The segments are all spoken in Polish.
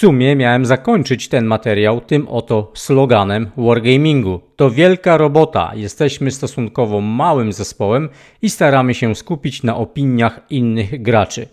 sumie miałem zakończyć ten materiał tym oto sloganem wargamingu. To wielka robota, jesteśmy stosunkowo małym zespołem i staramy się skupić na opiniach innych graczy.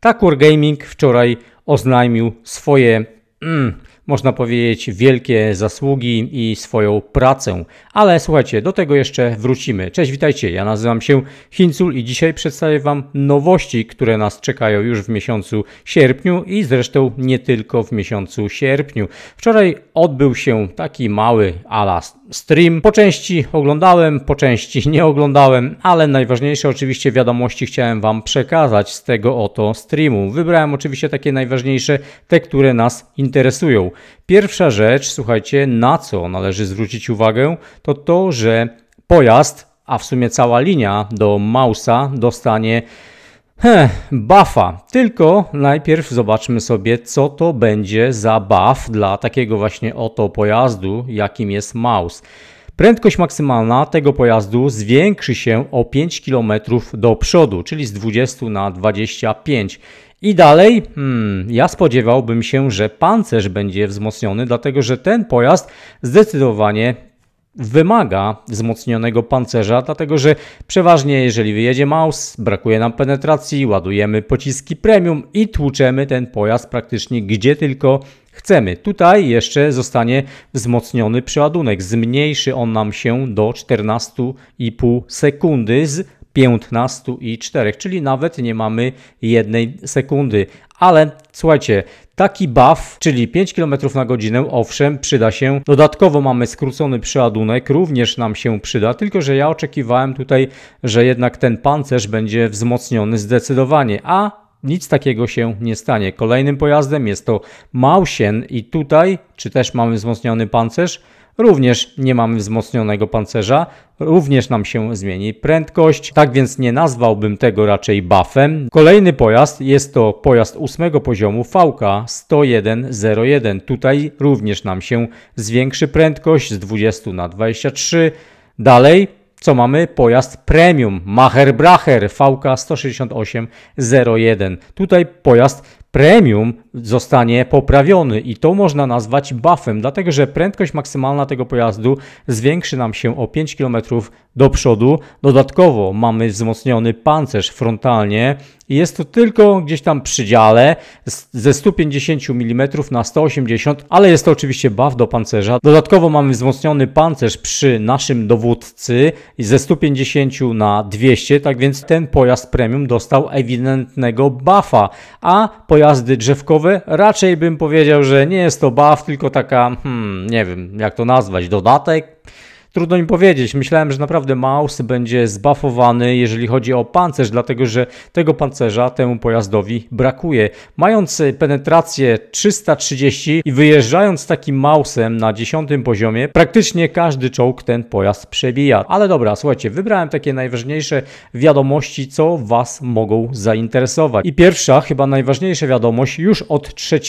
Tak Wargaming wczoraj oznajmił swoje mm, można powiedzieć, wielkie zasługi i swoją pracę. Ale słuchajcie, do tego jeszcze wrócimy. Cześć, witajcie, ja nazywam się Hincul i dzisiaj przedstawię Wam nowości, które nas czekają już w miesiącu sierpniu i zresztą nie tylko w miesiącu sierpniu. Wczoraj odbył się taki mały alas stream. Po części oglądałem, po części nie oglądałem, ale najważniejsze oczywiście wiadomości chciałem Wam przekazać z tego oto streamu. Wybrałem oczywiście takie najważniejsze, te, które nas interesują. Pierwsza rzecz, słuchajcie, na co należy zwrócić uwagę, to to, że pojazd, a w sumie cała linia do Mausa dostanie Heh, buffa. Tylko najpierw zobaczmy sobie, co to będzie za buff dla takiego właśnie oto pojazdu, jakim jest mouse. Prędkość maksymalna tego pojazdu zwiększy się o 5 km do przodu, czyli z 20 na 25. I dalej, hmm, ja spodziewałbym się, że pancerz będzie wzmocniony, dlatego że ten pojazd zdecydowanie wymaga wzmocnionego pancerza, dlatego że przeważnie jeżeli wyjedzie Maus, brakuje nam penetracji, ładujemy pociski premium i tłuczemy ten pojazd praktycznie gdzie tylko chcemy. Tutaj jeszcze zostanie wzmocniony przeładunek. Zmniejszy on nam się do 14,5 sekundy z 15 i 4, czyli nawet nie mamy jednej sekundy. Ale słuchajcie, taki buff, czyli 5 km na godzinę, owszem, przyda się. Dodatkowo mamy skrócony przeładunek, również nam się przyda, tylko że ja oczekiwałem tutaj, że jednak ten pancerz będzie wzmocniony zdecydowanie, a nic takiego się nie stanie. Kolejnym pojazdem jest to Mausien i tutaj, czy też mamy wzmocniony pancerz, Również nie mamy wzmocnionego pancerza, również nam się zmieni prędkość, tak więc nie nazwałbym tego raczej buffem. Kolejny pojazd jest to pojazd ósmego poziomu VK 10101. Tutaj również nam się zwiększy prędkość z 20 na 23. Dalej co mamy? Pojazd premium Macher Bracher VK 16801. Tutaj pojazd premium zostanie poprawiony i to można nazwać buffem, dlatego że prędkość maksymalna tego pojazdu zwiększy nam się o 5 km do przodu. Dodatkowo mamy wzmocniony pancerz frontalnie i jest to tylko gdzieś tam dziale ze 150 mm na 180, ale jest to oczywiście buff do pancerza. Dodatkowo mamy wzmocniony pancerz przy naszym dowódcy ze 150 na 200, tak więc ten pojazd premium dostał ewidentnego buffa, a pojazd pojazdy drzewkowe. Raczej bym powiedział, że nie jest to buff, tylko taka, hmm, nie wiem jak to nazwać, dodatek. Trudno mi powiedzieć. Myślałem, że naprawdę Maus będzie zbafowany, jeżeli chodzi o pancerz, dlatego że tego pancerza temu pojazdowi brakuje. Mając e, penetrację 330 i wyjeżdżając takim Mausem na 10 poziomie, praktycznie każdy czołg ten pojazd przebija. Ale dobra, słuchajcie, wybrałem takie najważniejsze wiadomości, co Was mogą zainteresować. I pierwsza, chyba najważniejsza wiadomość, już od 3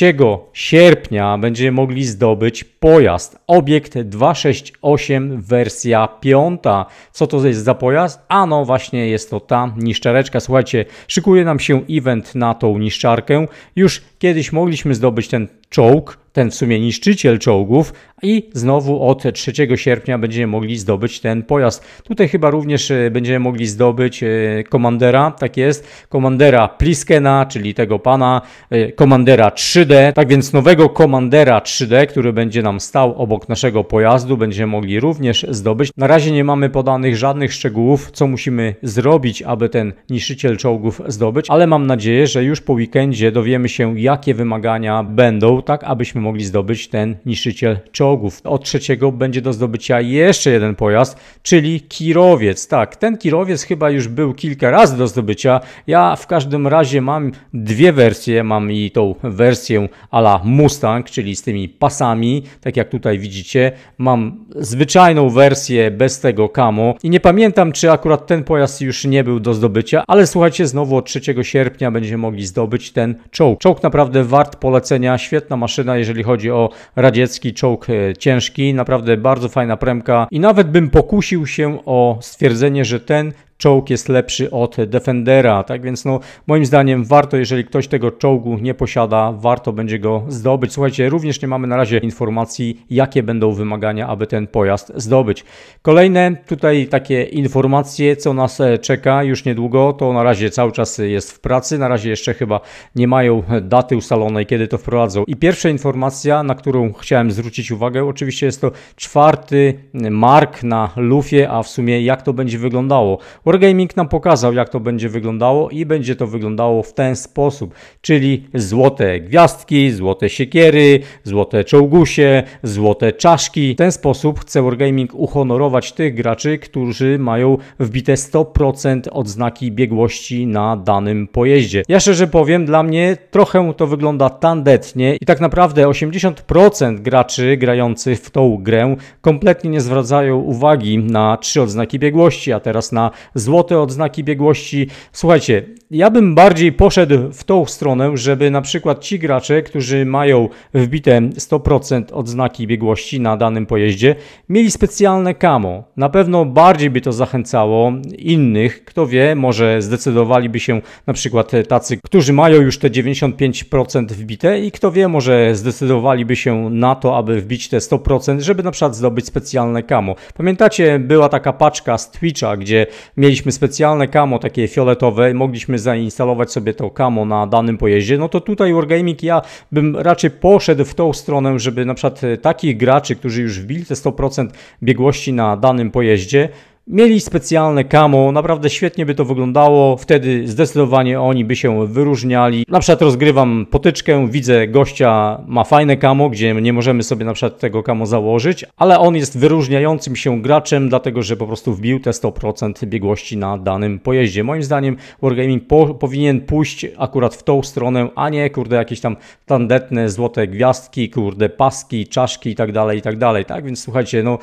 sierpnia będziemy mogli zdobyć pojazd, obiekt 268 w wersja piąta. Co to jest za pojazd? Ano właśnie jest to ta niszczareczka. Słuchajcie, szykuje nam się event na tą niszczarkę. Już kiedyś mogliśmy zdobyć ten czołg, ten w sumie niszczyciel czołgów i znowu od 3 sierpnia będziemy mogli zdobyć ten pojazd. Tutaj chyba również e, będziemy mogli zdobyć e, komandera, tak jest, komandera Pliskena, czyli tego pana, e, komandera 3D, tak więc nowego komandera 3D, który będzie nam stał obok naszego pojazdu, będziemy mogli również zdobyć. Na razie nie mamy podanych żadnych szczegółów, co musimy zrobić, aby ten niszczyciel czołgów zdobyć, ale mam nadzieję, że już po weekendzie dowiemy się, jakie wymagania będą, tak abyśmy mogli zdobyć ten niszczyciel czołgów. Od trzeciego będzie do zdobycia jeszcze jeden pojazd, czyli kirowiec. Tak, ten kirowiec chyba już był kilka razy do zdobycia. Ja w każdym razie mam dwie wersje. Mam i tą wersję ala Mustang, czyli z tymi pasami, tak jak tutaj widzicie. Mam zwyczajną wersję bez tego kamo i nie pamiętam, czy akurat ten pojazd już nie był do zdobycia, ale słuchajcie, znowu od 3 sierpnia będziemy mogli zdobyć ten czołg. Czołg naprawdę wart polecenia, świetna maszyna, jeżeli jeżeli chodzi o radziecki czołg e, ciężki. Naprawdę bardzo fajna premka i nawet bym pokusił się o stwierdzenie, że ten czołg jest lepszy od Defendera. Tak więc no, moim zdaniem warto, jeżeli ktoś tego czołgu nie posiada, warto będzie go zdobyć. Słuchajcie, również nie mamy na razie informacji, jakie będą wymagania, aby ten pojazd zdobyć. Kolejne tutaj takie informacje, co nas e, czeka już niedługo, to na razie cały czas jest w pracy, na razie jeszcze chyba nie mają daty ustalonej, kiedy to wprowadzą. I pierwsza informacja, na którą chciałem zwrócić uwagę, oczywiście jest to czwarty mark na lufie, a w sumie jak to będzie wyglądało. Wargaming nam pokazał, jak to będzie wyglądało i będzie to wyglądało w ten sposób, czyli złote gwiazdki, złote siekiery, złote czołgusie, złote czaszki. W ten sposób chce Wargaming uhonorować tych graczy, którzy mają wbite 100% odznaki biegłości na danym pojeździe. Ja szczerze powiem, dla mnie trochę to wygląda tandetnie i tak naprawdę 80% graczy grających w tą grę kompletnie nie zwracają uwagi na trzy odznaki biegłości, a teraz na złote odznaki biegłości. Słuchajcie, ja bym bardziej poszedł w tą stronę, żeby na przykład ci gracze, którzy mają wbite 100% odznaki biegłości na danym pojeździe, mieli specjalne kamo. Na pewno bardziej by to zachęcało innych. Kto wie, może zdecydowaliby się na przykład tacy, którzy mają już te 95% wbite i kto wie, może zdecydowaliby się na to, aby wbić te 100%, żeby na przykład zdobyć specjalne kamo. Pamiętacie, była taka paczka z Twitcha, gdzie mieliśmy specjalne kamo takie fioletowe i mogliśmy zainstalować sobie to kamo na danym pojeździe, no to tutaj Wargaming ja bym raczej poszedł w tą stronę, żeby na przykład e, takich graczy, którzy już wbili te 100% biegłości na danym pojeździe, mieli specjalne kamo, naprawdę świetnie by to wyglądało, wtedy zdecydowanie oni by się wyróżniali. Na przykład rozgrywam potyczkę, widzę gościa ma fajne kamo, gdzie nie możemy sobie na przykład tego kamo założyć, ale on jest wyróżniającym się graczem, dlatego że po prostu wbił te 100% biegłości na danym pojeździe. Moim zdaniem Wargaming po, powinien pójść akurat w tą stronę, a nie kurde jakieś tam tandetne złote gwiazdki, kurde paski, czaszki i tak dalej, i tak dalej, tak? Więc słuchajcie, no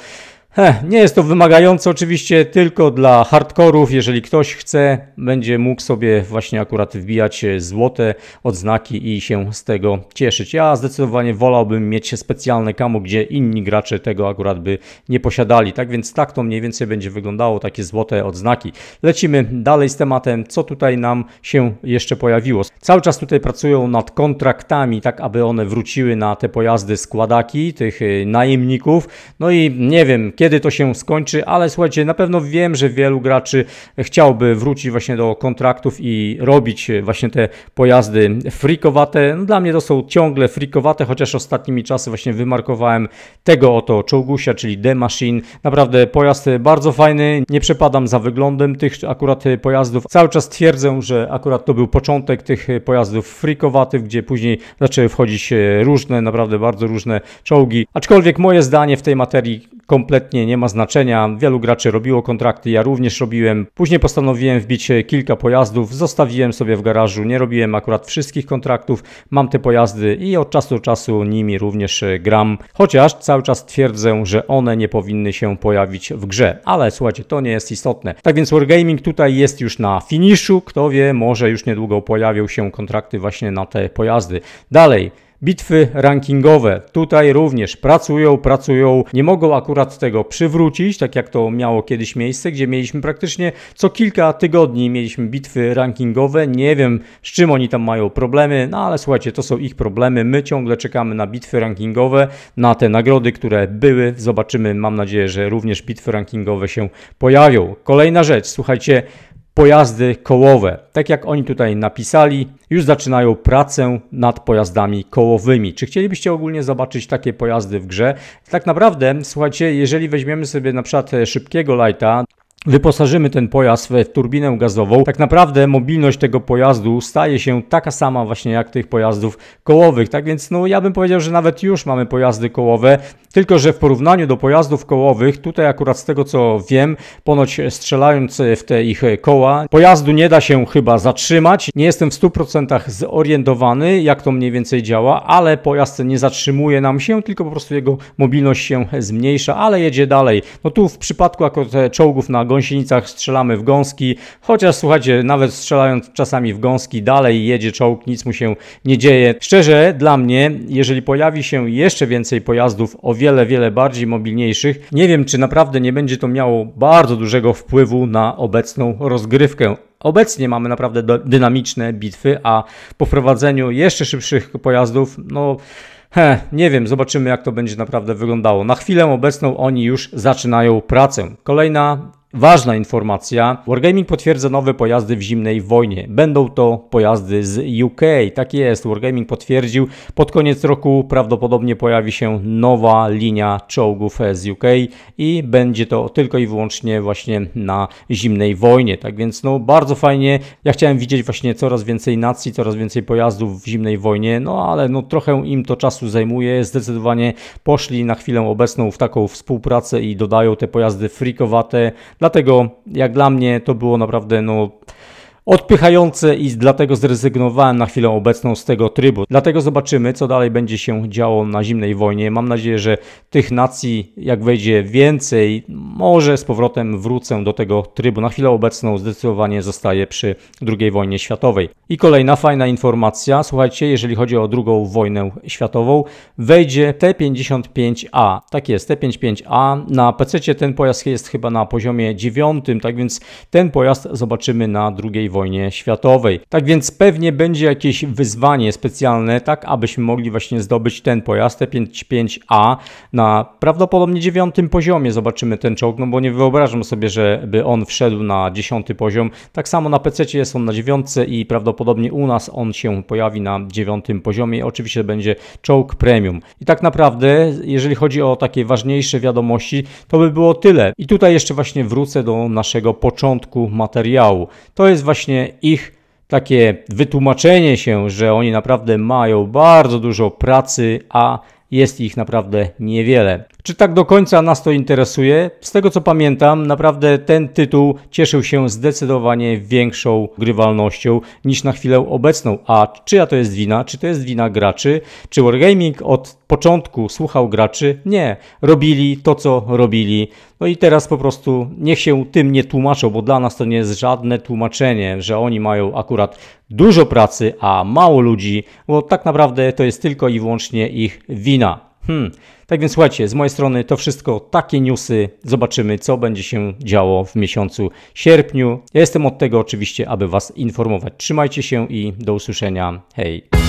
Heh, nie jest to wymagające oczywiście tylko dla hardkorów. Jeżeli ktoś chce, będzie mógł sobie właśnie akurat wbijać e, złote odznaki i się z tego cieszyć. Ja zdecydowanie wolałbym mieć specjalne kamo, gdzie inni gracze tego akurat by nie posiadali. Tak więc tak to mniej więcej będzie wyglądało, takie złote odznaki. Lecimy dalej z tematem, co tutaj nam się jeszcze pojawiło. Cały czas tutaj pracują nad kontraktami, tak aby one wróciły na te pojazdy składaki, tych e, najemników. No i nie wiem, kiedy to się skończy, ale słuchajcie, na pewno wiem, że wielu graczy chciałby wrócić właśnie do kontraktów i robić właśnie te pojazdy frikowate. No, dla mnie to są ciągle frikowate, chociaż ostatnimi czasy właśnie wymarkowałem tego oto czołgusia, czyli The Machine. Naprawdę pojazd bardzo fajny, nie przepadam za wyglądem tych akurat pojazdów. Cały czas twierdzę, że akurat to był początek tych pojazdów frikowatych, gdzie później zaczęły wchodzić różne, naprawdę bardzo różne czołgi. Aczkolwiek moje zdanie w tej materii kompletnie nie ma znaczenia. Wielu graczy robiło kontrakty, ja również robiłem. Później postanowiłem wbić kilka pojazdów, zostawiłem sobie w garażu, nie robiłem akurat wszystkich kontraktów. Mam te pojazdy i od czasu do czasu nimi również e, gram, chociaż cały czas twierdzę, że one nie powinny się pojawić w grze. Ale słuchajcie, to nie jest istotne. Tak więc Wargaming tutaj jest już na finiszu. Kto wie, może już niedługo pojawią się kontrakty właśnie na te pojazdy. Dalej, Bitwy rankingowe tutaj również pracują, pracują, nie mogą akurat tego przywrócić, tak jak to miało kiedyś miejsce, gdzie mieliśmy praktycznie co kilka tygodni mieliśmy bitwy rankingowe. Nie wiem z czym oni tam mają problemy, no ale słuchajcie, to są ich problemy. My ciągle czekamy na bitwy rankingowe, na te nagrody, które były. Zobaczymy, mam nadzieję, że również bitwy rankingowe się pojawią. Kolejna rzecz, słuchajcie, pojazdy kołowe. Tak jak oni tutaj napisali, już zaczynają pracę nad pojazdami kołowymi. Czy chcielibyście ogólnie zobaczyć takie pojazdy w grze? Tak naprawdę, słuchajcie, jeżeli weźmiemy sobie na przykład e, szybkiego lighta, wyposażymy ten pojazd w turbinę gazową, tak naprawdę mobilność tego pojazdu staje się taka sama właśnie jak tych pojazdów kołowych. Tak więc no ja bym powiedział, że nawet już mamy pojazdy kołowe, tylko, że w porównaniu do pojazdów kołowych, tutaj akurat z tego co wiem, ponoć strzelając w te ich koła, pojazdu nie da się chyba zatrzymać. Nie jestem w 100% zorientowany, jak to mniej więcej działa, ale pojazd nie zatrzymuje nam się, tylko po prostu jego mobilność się zmniejsza, ale jedzie dalej. No tu w przypadku akurat czołgów na gąsienicach strzelamy w gąski, chociaż słuchajcie, nawet strzelając czasami w gąski, dalej jedzie czołg, nic mu się nie dzieje. Szczerze, dla mnie, jeżeli pojawi się jeszcze więcej pojazdów o wiele, wiele bardziej mobilniejszych. Nie wiem, czy naprawdę nie będzie to miało bardzo dużego wpływu na obecną rozgrywkę. Obecnie mamy naprawdę dynamiczne bitwy, a po wprowadzeniu jeszcze szybszych pojazdów, no. He, nie wiem, zobaczymy jak to będzie naprawdę wyglądało. Na chwilę obecną oni już zaczynają pracę. Kolejna Ważna informacja. Wargaming potwierdza nowe pojazdy w zimnej wojnie. Będą to pojazdy z UK. Tak jest, Wargaming potwierdził. Pod koniec roku prawdopodobnie pojawi się nowa linia czołgów z UK i będzie to tylko i wyłącznie właśnie na zimnej wojnie. Tak więc no bardzo fajnie. Ja chciałem widzieć właśnie coraz więcej nacji, coraz więcej pojazdów w zimnej wojnie, no ale no trochę im to czasu zajmuje. Zdecydowanie poszli na chwilę obecną w taką współpracę i dodają te pojazdy frikowate Dlatego jak dla mnie to było naprawdę no odpychające i dlatego zrezygnowałem na chwilę obecną z tego trybu. Dlatego zobaczymy, co dalej będzie się działo na zimnej wojnie. Mam nadzieję, że tych nacji, jak wejdzie więcej, może z powrotem wrócę do tego trybu. Na chwilę obecną zdecydowanie zostaję przy II wojnie światowej. I kolejna fajna informacja. Słuchajcie, jeżeli chodzi o II wojnę światową, wejdzie T-55A. Tak jest, T-55A. Na PC ten pojazd jest chyba na poziomie 9, tak więc ten pojazd zobaczymy na II wojnie światowej. Tak więc pewnie będzie jakieś wyzwanie specjalne, tak abyśmy mogli właśnie zdobyć ten pojazd, T55A na prawdopodobnie dziewiątym poziomie zobaczymy ten czołg, no bo nie wyobrażam sobie, żeby on wszedł na dziesiąty poziom. Tak samo na PC jest on na dziewiątce i prawdopodobnie u nas on się pojawi na dziewiątym poziomie. Oczywiście będzie czołg premium. I tak naprawdę, jeżeli chodzi o takie ważniejsze wiadomości, to by było tyle. I tutaj jeszcze właśnie wrócę do naszego początku materiału. To jest właśnie właśnie ich takie wytłumaczenie się, że oni naprawdę mają bardzo dużo pracy, a jest ich naprawdę niewiele. Czy tak do końca nas to interesuje? Z tego co pamiętam, naprawdę ten tytuł cieszył się zdecydowanie większą grywalnością niż na chwilę obecną. A czyja to jest wina? Czy to jest wina graczy? Czy Wargaming od początku słuchał graczy? Nie. Robili to, co robili. No i teraz po prostu niech się tym nie tłumaczą, bo dla nas to nie jest żadne tłumaczenie, że oni mają akurat dużo pracy, a mało ludzi, bo tak naprawdę to jest tylko i wyłącznie ich wina. Hmm. Tak więc słuchajcie, z mojej strony to wszystko, takie newsy. Zobaczymy, co będzie się działo w miesiącu sierpniu. Ja jestem od tego oczywiście, aby Was informować. Trzymajcie się i do usłyszenia. Hej!